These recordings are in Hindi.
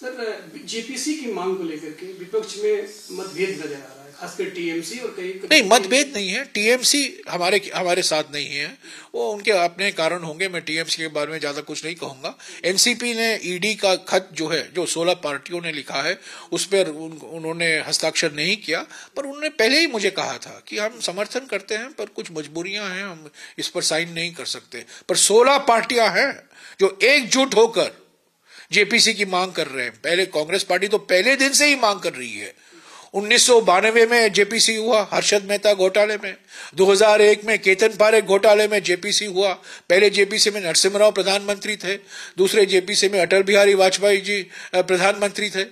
सर जेपीसी की मांग को लेकर के विपक्ष में मतभेद नजर आ रहा है खासकर टीएमसी और कई नहीं मतभेद नहीं है टीएमसी हमारे हमारे साथ नहीं है वो उनके अपने कारण होंगे मैं टीएमसी के बारे में ज्यादा कुछ नहीं कहूंगा एनसीपी ने ईडी e का खत जो है जो सोलह पार्टियों ने लिखा है उस पर उन, उन्होंने हस्ताक्षर नहीं किया पर उन्होंने पहले ही मुझे कहा था कि हम समर्थन करते हैं पर कुछ मजबूरियां हैं हम इस पर साइन नहीं कर सकते पर सोलह पार्टियां हैं जो एकजुट होकर जेपीसी की मांग कर रहे हैं पहले कांग्रेस पार्टी तो पहले दिन से ही मांग कर रही है उन्नीस में जेपीसी हुआ हर्षद मेहता घोटाले में 2001 में केतन पारे घोटाले में जेपीसी हुआ पहले जेपीसी में नरसिम्हा राव प्रधानमंत्री थे दूसरे जेपीसी में अटल बिहारी वाजपेयी जी प्रधानमंत्री थे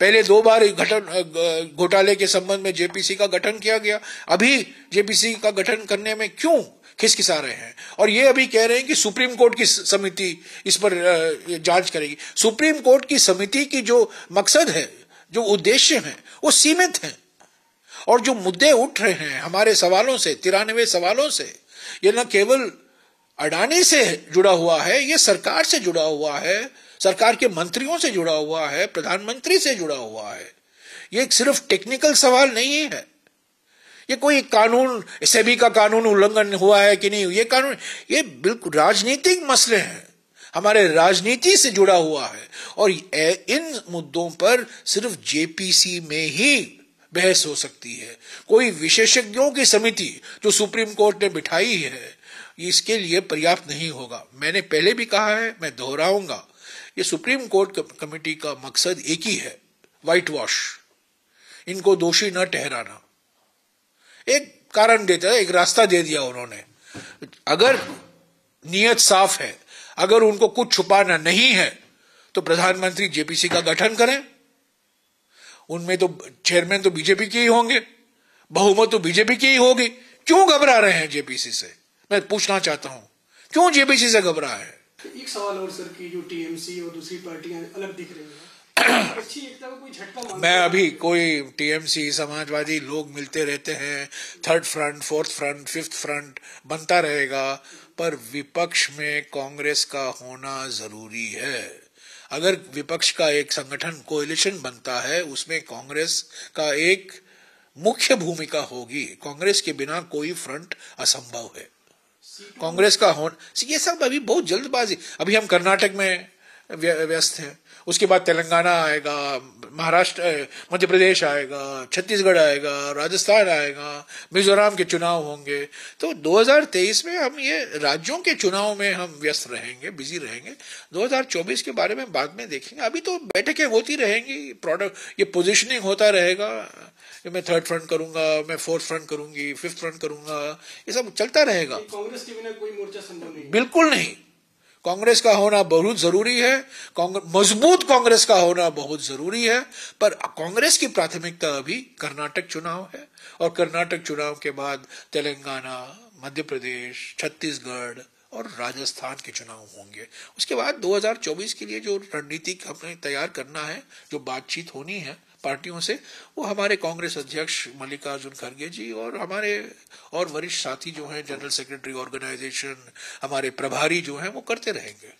पहले दो बार गठन घोटाले के संबंध में जेपीसी का गठन किया गया अभी जेपीसी का गठन करने में क्यों खिसखिसा रहे हैं और ये अभी कह रहे हैं कि सुप्रीम कोर्ट की समिति इस पर जांच करेगी सुप्रीम कोर्ट की समिति की जो मकसद है जो उद्देश्य है वो सीमित है और जो मुद्दे उठ रहे हैं हमारे सवालों से तिरानवे सवालों से ये न केवल अडानी से जुड़ा हुआ है ये सरकार से जुड़ा हुआ है सरकार के मंत्रियों से जुड़ा हुआ है प्रधानमंत्री से जुड़ा हुआ है ये सिर्फ टेक्निकल सवाल नहीं है ये कोई कानून सेबी का कानून उल्लंघन हुआ है कि नहीं ये कानून ये बिल्कुल राजनीतिक मसले हैं हमारे राजनीति से जुड़ा हुआ है और इन मुद्दों पर सिर्फ जेपीसी में ही बहस हो सकती है कोई विशेषज्ञों की समिति जो सुप्रीम कोर्ट ने बिठाई है इसके लिए पर्याप्त नहीं होगा मैंने पहले भी कहा है मैं दोहराऊंगा ये सुप्रीम कोर्ट कमेटी का मकसद एक ही है व्हाइट वॉश इनको दोषी न ठहराना एक कारण देता है एक रास्ता दे दिया उन्होंने अगर नियत साफ है अगर उनको कुछ छुपाना नहीं है तो प्रधानमंत्री जेपीसी का गठन करें उनमें तो चेयरमैन तो बीजेपी के ही होंगे बहुमत तो बीजेपी की ही होगी क्यों घबरा रहे हैं जेपीसी से मैं पूछना चाहता हूँ क्यों जेपीसी से घबरा है एक सवाल और सर की जो टीएमसी और दूसरी पार्टियां अलग दिख रही हैं मैं अभी कोई टीएमसी समाजवादी लोग मिलते रहते हैं third front fourth front fifth front बनता रहेगा पर विपक्ष में कांग्रेस का होना जरूरी है अगर विपक्ष का एक संगठन कोलिशन बनता है उसमें कांग्रेस का एक मुख्य भूमिका होगी कांग्रेस के बिना कोई फ्रंट असंभव है कांग्रेस का होन ये सब अभी बहुत जल्दबाजी अभी हम कर्नाटक में व्यस्त है उसके बाद तेलंगाना आएगा महाराष्ट्र मध्य प्रदेश आएगा छत्तीसगढ़ आएगा राजस्थान आएगा मिजोरम के चुनाव होंगे तो 2023 में हम ये राज्यों के चुनाव में हम व्यस्त रहेंगे बिजी रहेंगे 2024 के बारे में बाद में देखेंगे अभी तो बैठकें होती रहेंगी प्रोडक्ट ये पोजिशनिंग होता रहेगा मैं थर्ड फ्रंट करूंगा मैं फोर्थ फ्रंट करूंगी फिफ्थ फ्रंट करूंगा ये सब चलता रहेगा कांग्रेस के बिना कोई मोर्चा संभव नहीं बिल्कुल नहीं कांग्रेस का होना बहुत जरूरी है मजबूत कांग्रेस का होना बहुत जरूरी है पर कांग्रेस की प्राथमिकता अभी कर्नाटक चुनाव है और कर्नाटक चुनाव के बाद तेलंगाना मध्य प्रदेश छत्तीसगढ़ और राजस्थान के चुनाव होंगे उसके बाद 2024 के लिए जो रणनीति हमें तैयार करना है जो बातचीत होनी है पार्टियों से वो हमारे कांग्रेस अध्यक्ष मल्लिकार्जुन खड़गे जी और हमारे और वरिष्ठ साथी जो हैं जनरल सेक्रेटरी ऑर्गेनाइजेशन हमारे प्रभारी जो हैं वो करते रहेंगे